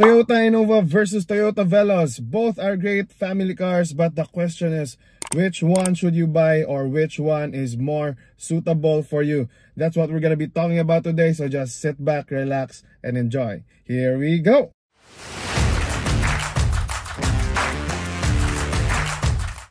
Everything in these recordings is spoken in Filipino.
Toyota Innova versus Toyota Veloz. Both are great family cars, but the question is, which one should you buy or which one is more suitable for you? That's what we're going to be talking about today, so just sit back, relax, and enjoy. Here we go!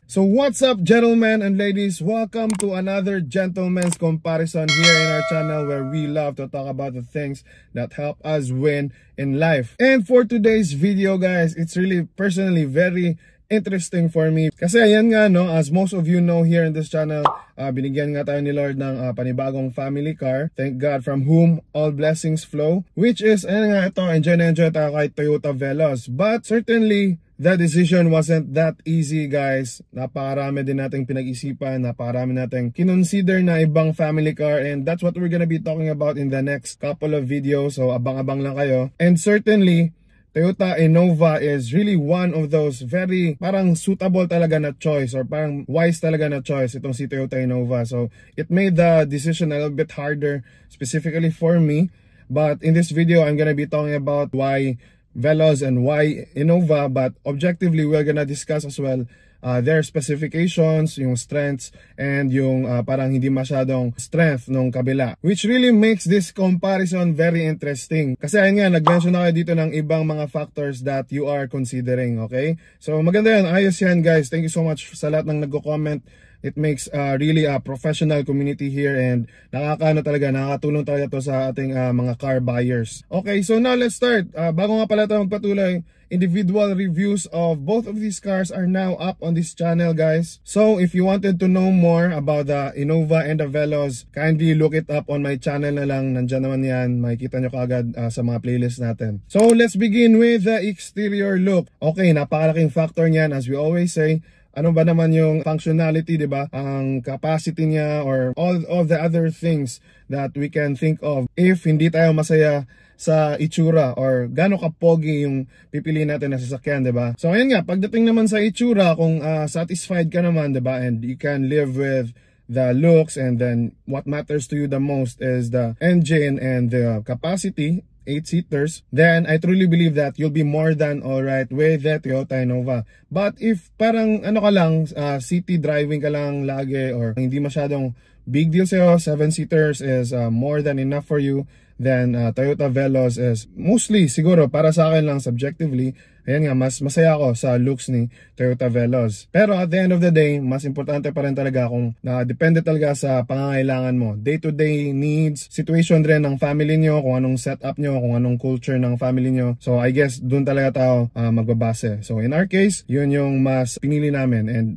So what's up gentlemen and ladies? Welcome to another gentleman's comparison here in our channel where we love to talk about the things that help us win in life. And for today's video guys, it's really personally very interesting for me. Kasi ayan nga no, as most of you know here in this channel, uh, binigyan nga tayo ni Lord ng uh, panibagong family car. Thank God from whom all blessings flow. Which is, ayan nga ito, enjoy na enjoy tayo kay Toyota Veloz. But certainly, the decision wasn't that easy guys. Napakarami din nating pinag-isipan, napakarami nating kinonsider na ibang family car and that's what we're gonna be talking about in the next couple of videos. So abang-abang lang kayo. And certainly, Toyota Innova is really one of those very parang suitable talaga na choice or parang wise talaga na choice itong si Toyota Innova. So it made the decision a little bit harder specifically for me. But in this video, I'm gonna be talking about why Veloz and why Innova. But objectively, we're gonna discuss as well uh, their specifications, yung strengths, and yung uh, parang hindi masyadong strength nung kabila. Which really makes this comparison very interesting. Kasi ayun nga, nag-mention ako dito ng ibang mga factors that you are considering, okay? So maganda yan, ayos yan guys. Thank you so much sa lahat ng nag-comment It makes uh, really a professional community here and nakakaano talaga, nakakatulong talaga to sa ating uh, mga car buyers. Okay, so now let's start. Uh, bago nga pala tayo magpatuloy, individual reviews of both of these cars are now up on this channel guys so if you wanted to know more about the Innova and the Veloz kindly look it up on my channel na lang nandyan naman yan makikita nyo kaagad uh, sa mga playlist natin so let's begin with the exterior look okay napakalaking factor niyan as we always say ano ba naman yung functionality, 'di ba? Ang capacity niya or all of the other things that we can think of if hindi tayo masaya sa itsura or gaano ka pogi yung pipiliin natin na sasakyan, 'di ba? So ayun nga, pagdating naman sa itsura, kung uh, satisfied ka naman, 'di ba? And you can live with the looks and then what matters to you the most is the engine and the capacity 8-seaters, then I truly believe that you'll be more than alright with the Toyota Innova. But if parang ano ka lang, uh, city driving ka lang lagi or hindi masyadong big deal sa'yo, 7-seaters is uh, more than enough for you. Then uh, Toyota Veloz is mostly siguro para sa akin lang subjectively Ayan nga, mas masaya ako sa looks ni Toyota Veloz. Pero at the end of the day, mas importante pa rin talaga kung na-depende talaga sa pangangailangan mo. Day-to-day -day needs, situation rin ng family nyo, kung anong setup nyo, kung anong culture ng family nyo. So I guess doon talaga tayo uh, magbabase. So in our case, yun yung mas pinili namin and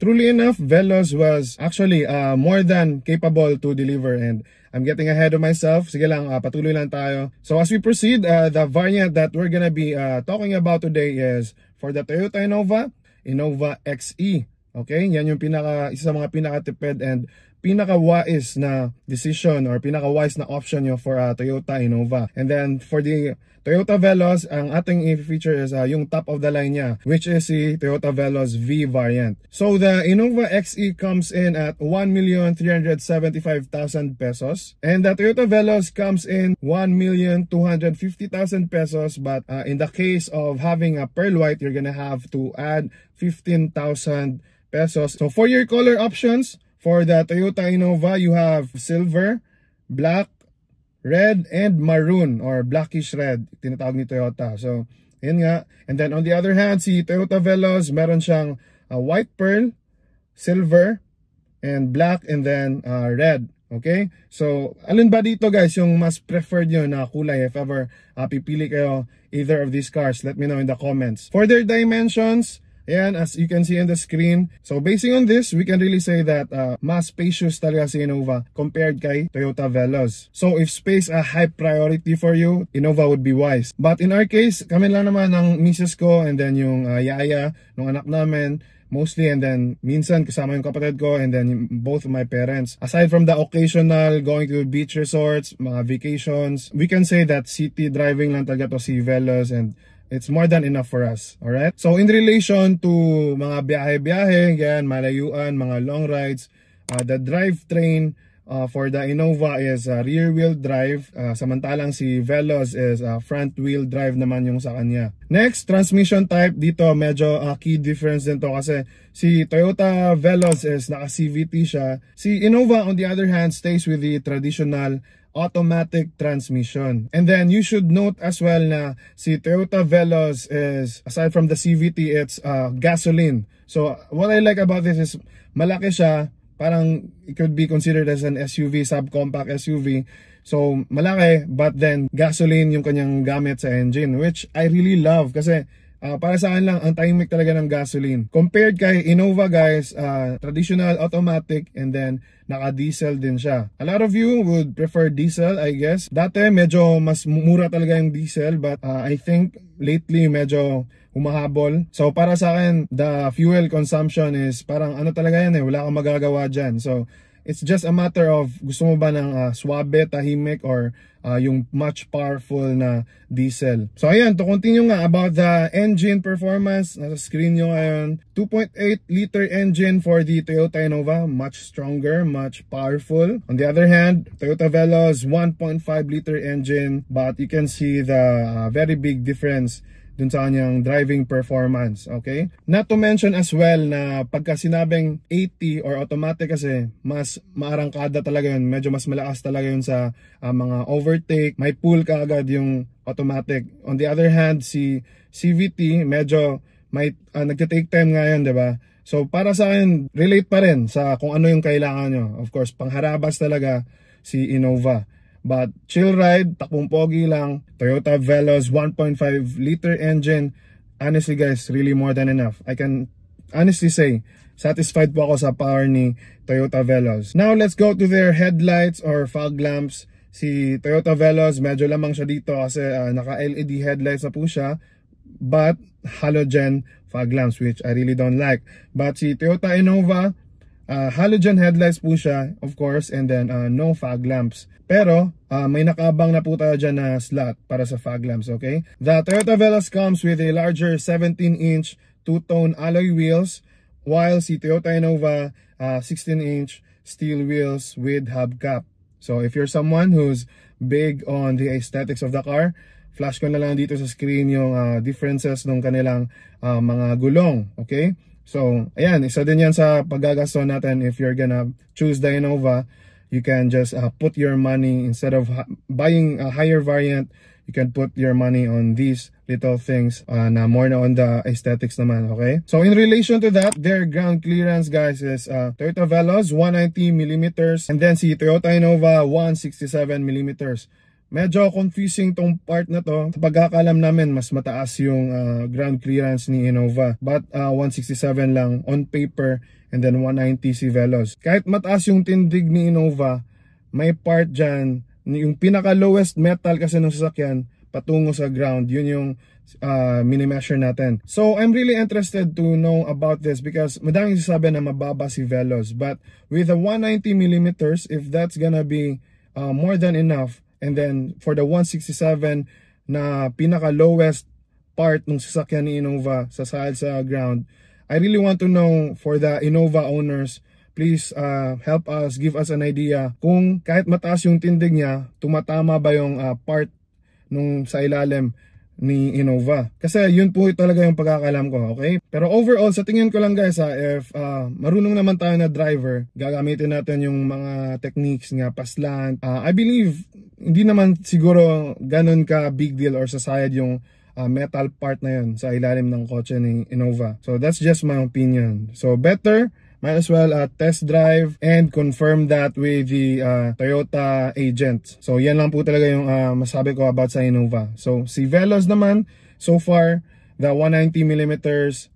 Truly enough, Veloz was actually uh, more than capable to deliver and I'm getting ahead of myself. Sige lang, uh, patuloy lang tayo. So as we proceed, uh, the variant that we're gonna be uh, talking about today is for the Toyota Innova, Innova XE. Okay, yan yung pinaka, isa sa mga pinakatipid and pinaka-wise na decision or pinaka-wise na option nyo for a uh, Toyota Innova. And then for the Toyota Veloz, ang ating i-feature is uh, yung top of the line niya, which is si Toyota Veloz V variant. So the Innova XE comes in at 1,375,000 pesos and the Toyota Veloz comes in 1,250,000 pesos but uh, in the case of having a pearl white, you're gonna have to add 15,000 pesos. So for your color options, For the Toyota Innova, you have silver, black, red, and maroon or blackish red. Tinatawag ni Toyota. So, yun nga. And then on the other hand, si Toyota Veloz, meron siyang uh, white pearl, silver, and black, and then uh, red. Okay? So, alin ba dito guys yung mas preferred nyo na kulay if ever uh, pipili kayo either of these cars? Let me know in the comments. For their dimensions, And as you can see in the screen, so basing on this, we can really say that uh, mas spacious talaga si Innova compared kay Toyota Veloz. So if space a high priority for you, Innova would be wise. But in our case, kami lang naman ng misis ko and then yung uh, yaya ng anak namin, mostly and then minsan kasama yung kapatid ko and then both of my parents. Aside from the occasional going to beach resorts, mga vacations, we can say that city driving lang talaga to si Velos and It's more than enough for us, alright? So in relation to mga biyahe-biyahe, yan, malayuan, mga long rides, uh, the drivetrain uh, for the Innova is uh, rear-wheel drive, uh, samantalang si Veloz is uh, front-wheel drive naman yung sa kanya. Next, transmission type dito, medyo uh, key difference din to kasi si Toyota Veloz is naka-CVT siya. Si Innova on the other hand stays with the traditional automatic transmission. And then you should note as well na si Toyota Veloz is, aside from the CVT, it's uh, gasoline. So what I like about this is malaki siya, parang it could be considered as an SUV, subcompact SUV. So malaki but then gasoline yung kanyang gamit sa engine which I really love kasi Uh, para sa akin lang, ang timing talaga ng gasoline. Compared kay Innova guys, uh, traditional automatic and then naka-diesel din siya. A lot of you would prefer diesel, I guess. Dati medyo mas mura talaga yung diesel but uh, I think lately medyo humahabol. So para sa akin, the fuel consumption is parang ano talaga yan eh, wala kang magagawa dyan. So It's just a matter of gusto mo ba ng uh, ah, swabe, tahimik, or uh, yung much powerful na diesel. So ayan, to continue nga about the engine performance, nasa screen nyo ngayon, 2.8 liter engine for the Toyota Innova, much stronger, much powerful. On the other hand, Toyota Velo's 1.5 liter engine, but you can see the uh, very big difference dun sa kanyang driving performance, okay? Not to mention as well na pagka sinabing 80 or automatic kasi, mas maarangkada talaga yun, medyo mas malakas talaga yun sa uh, mga overtake, may pull ka agad yung automatic. On the other hand, si CVT medyo may uh, ah, nagte-take time nga yun, 'di ba? So para sa akin, relate pa rin sa kung ano yung kailangan nyo. Of course, pangharabas talaga si Innova. But chill ride, takong pogi lang, Toyota Veloz 1.5 liter engine. Honestly guys, really more than enough. I can honestly say, satisfied po ako sa power ni Toyota Veloz. Now let's go to their headlights or fog lamps. Si Toyota Veloz, medyo lamang siya dito kasi uh, ah, naka-LED headlights na po siya. But halogen fog lamps which I really don't like. But si Toyota Innova, Uh, halogen headlights po siya, of course, and then uh, no fog lamps. Pero, uh, may nakabang na po tayo dyan na slot para sa fog lamps, okay? The Toyota Veloz comes with a larger 17-inch two-tone alloy wheels, while si Toyota Innova, 16-inch uh, steel wheels with hubcap. So, if you're someone who's big on the aesthetics of the car, flash ko na lang dito sa screen yung uh, differences ng kanilang uh, mga gulong, okay? So, ayan, isa din yan sa paggagasto natin if you're gonna choose the You can just uh, put your money, instead of buying a higher variant, you can put your money on these little things uh, na more na on the aesthetics naman, okay? So, in relation to that, their ground clearance, guys, is uh, Toyota Veloz, 190 millimeters, and then si Toyota Innova, 167 millimeters. Medyo confusing tong part na to. Sa pagkakalam namin, mas mataas yung uh, ground clearance ni Innova. But uh, ah, 167 lang on paper and then 190 si Veloz. Kahit mataas yung tindig ni Innova, may part dyan, yung pinaka lowest metal kasi ng sasakyan, patungo sa ground, yun yung uh, mini-measure natin. So, I'm really interested to know about this because madaming sasabi na mababa si Veloz. But with the 190 millimeters, if that's gonna be uh, more than enough, And then for the 167 na pinaka lowest part ng sasakyan ni Innova sa side sa ground, I really want to know for the Innova owners, please uh, help us, give us an idea kung kahit mataas yung tindig niya, tumatama ba yung uh, part nung sa ilalim ni Innova. Kasi yun po talaga yung pagkakalam ko, okay? Pero overall, sa tingin ko lang guys ha, if uh, marunong naman tayo na driver, gagamitin natin yung mga techniques nga, paslan. Uh, I believe, hindi naman siguro ganun ka big deal or sasayad yung uh, metal part na yun sa ilalim ng kotse ni Innova. So that's just my opinion. So better might as well uh, test drive and confirm that with the uh, Toyota agent. So yan lang po talaga yung uh, masabi ko about sa Innova. So si Veloz naman, so far, the 190mm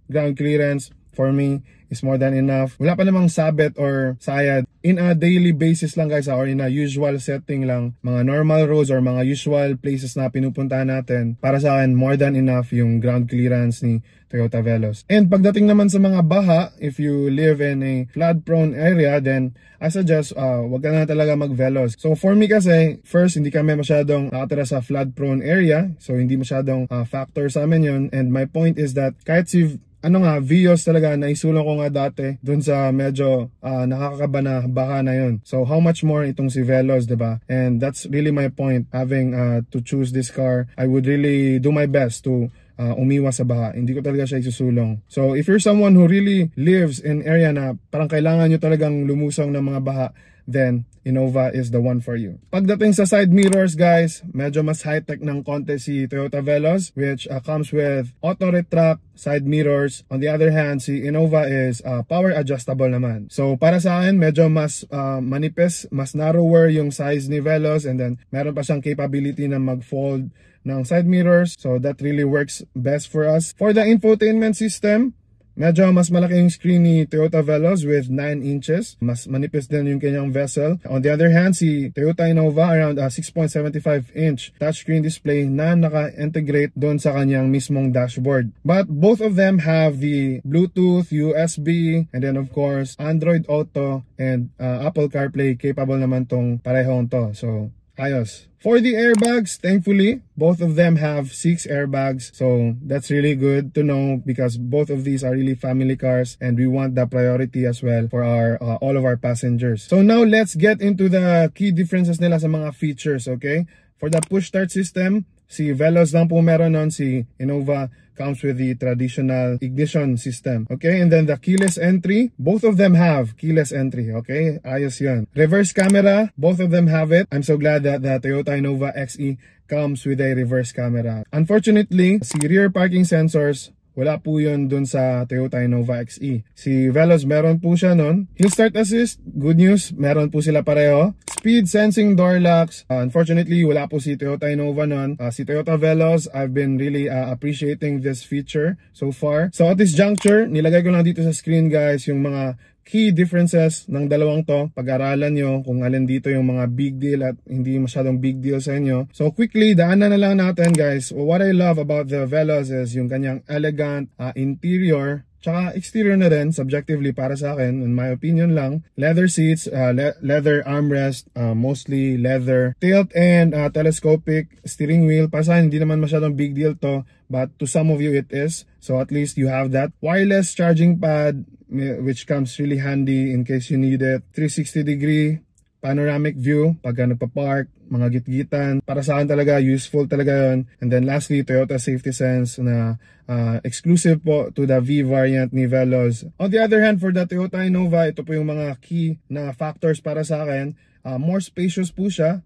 ground clearance, for me is more than enough. Wala pa namang sabet or sayad. In a daily basis lang guys ah, or in a usual setting lang, mga normal roads or mga usual places na pinupuntahan natin, para sa akin more than enough yung ground clearance ni Toyota Veloz. And pagdating naman sa mga baha, if you live in a flood prone area, then I suggest uh, wag ka na talaga mag Veloz. So for me kasi, first hindi kami masyadong nakatira sa flood prone area, so hindi masyadong uh, factor sa amin yun. And my point is that kahit si ano nga, Vios talaga, na isulong ko nga dati dun sa medyo uh, nakakakaba na baka na yun. So how much more itong si Veloz, di ba? And that's really my point, having uh, to choose this car. I would really do my best to uh, umiwas sa baha. Hindi ko talaga siya isusulong. So if you're someone who really lives in area na parang kailangan nyo talagang lumusong ng mga baha, then Innova is the one for you. Pagdating sa side mirrors guys, medyo mas high-tech ng konti si Toyota Veloz which uh, comes with auto retract side mirrors. On the other hand, si Innova is uh, power adjustable naman. So para sa akin, medyo mas uh, manipis, mas narrower yung size ni Veloz and then meron pa siyang capability na mag-fold ng side mirrors. So that really works best for us. For the infotainment system, Medyo mas malaki yung screen ni Toyota Veloz with 9 inches. Mas manipis din yung kanyang vessel. On the other hand, si Toyota Innova around uh, ah, 6.75 inch touchscreen display na naka-integrate doon sa kanyang mismong dashboard. But both of them have the Bluetooth, USB, and then of course Android Auto and uh, Apple CarPlay capable naman tong parehong to. So ayos. For the airbags, thankfully, both of them have six airbags. So that's really good to know because both of these are really family cars and we want that priority as well for our uh, all of our passengers. So now let's get into the key differences nila sa mga features, okay? For the push start system, Si Velos lang po meron nun, si Innova comes with the traditional ignition system. Okay, and then the keyless entry, both of them have keyless entry. Okay, ayos yun. Reverse camera, both of them have it. I'm so glad that the Toyota Innova XE comes with a reverse camera. Unfortunately, si rear parking sensors wala po yun dun sa Toyota Innova XE. Si Veloz meron po siya nun. Hill start assist, good news, meron po sila pareho. Speed sensing door locks, uh, unfortunately wala po si Toyota Innova nun. Uh, si Toyota Veloz, I've been really uh, appreciating this feature so far. So at this juncture, nilagay ko lang dito sa screen guys yung mga key differences ng dalawang to. Pag-aralan nyo kung alin dito yung mga big deal at hindi masyadong big deal sa inyo. So quickly, daanan na lang natin guys. What I love about the Veloz is yung kanyang elegant uh, interior Tsaka exterior na rin, subjectively para sa akin, in my opinion lang, leather seats, uh, le leather armrest, uh, mostly leather, tilt and uh, telescopic steering wheel. Para sa akin, hindi naman masyadong big deal to, but to some of you it is. So at least you have that. Wireless charging pad, which comes really handy in case you need it. 360 degree panoramic view pagka nagpa-park, mga gitgitan. Para sa akin talaga, useful talaga yon And then lastly, Toyota Safety Sense na uh, exclusive po to the V variant ni Veloz. On the other hand, for the Toyota Innova, ito po yung mga key na factors para sa akin. Uh, more spacious po siya,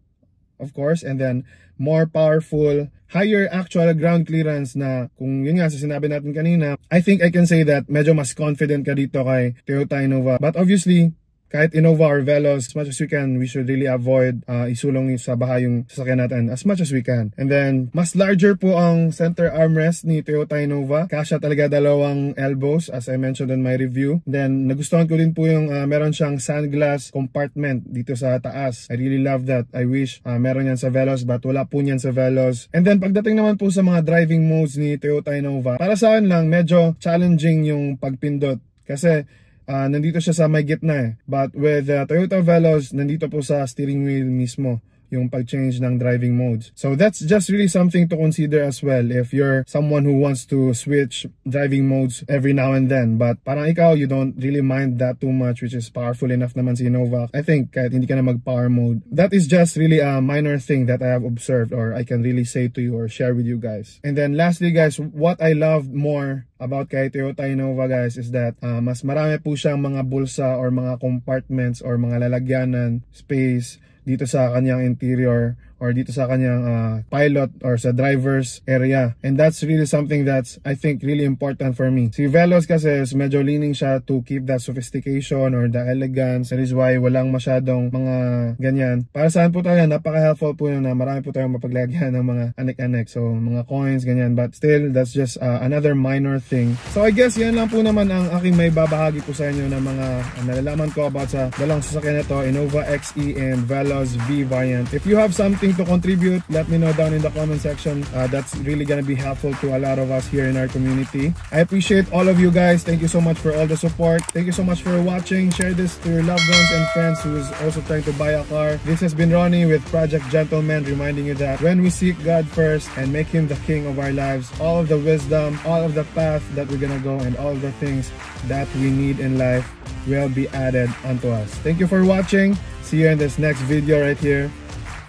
of course, and then more powerful, higher actual ground clearance na kung yun nga sa sinabi natin kanina, I think I can say that medyo mas confident ka dito kay Toyota Innova. But obviously, kahit Innova or Velo, as much as we can, we should really avoid uh, isulong sa baha yung sasakyan natin as much as we can. And then, mas larger po ang center armrest ni Toyota Innova. Kasya talaga dalawang elbows as I mentioned in my review. Then, nagustuhan ko din po yung uh, meron siyang sunglass compartment dito sa taas. I really love that. I wish uh, meron yan sa Velos but wala po niyan sa Velos. And then, pagdating naman po sa mga driving modes ni Toyota Innova, para sa akin lang, medyo challenging yung pagpindot. Kasi, uh, nandito siya sa may gitna eh. But with uh, Toyota Veloz, nandito po sa steering wheel mismo yung pag-change ng driving modes. So that's just really something to consider as well if you're someone who wants to switch driving modes every now and then. But parang ikaw, you don't really mind that too much which is powerful enough naman si Innova. I think kahit hindi ka na mag-power mode, that is just really a minor thing that I have observed or I can really say to you or share with you guys. And then lastly guys, what I love more about kay Toyota Innova guys is that uh, mas marami po siyang mga bulsa or mga compartments or mga lalagyanan, space, dito sa kanyang interior or dito sa kanyang uh, pilot or sa driver's area. And that's really something that's I think really important for me. Si Velos kasi is medyo leaning siya to keep that sophistication or the elegance. That is why walang masyadong mga ganyan. Para saan po tayo? Napaka-helpful po yun na marami po tayong mapaglagyan ng mga anek-anek. So mga coins, ganyan. But still, that's just uh, another minor thing. So I guess yan lang po naman ang aking may babahagi po sa inyo ng mga uh, nalalaman ko about sa dalawang sasakyan na to, Innova XE and Velos V Variant. If you have something to contribute, let me know down in the comment section. Uh, that's really gonna be helpful to a lot of us here in our community. I appreciate all of you guys. Thank you so much for all the support. Thank you so much for watching. Share this to your loved ones and friends who is also trying to buy a car. This has been Ronnie with Project Gentleman reminding you that when we seek God first and make him the king of our lives, all of the wisdom, all of the path that we're gonna go and all the things that we need in life will be added unto us. Thank you for watching. See you in this next video right here.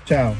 Tchau.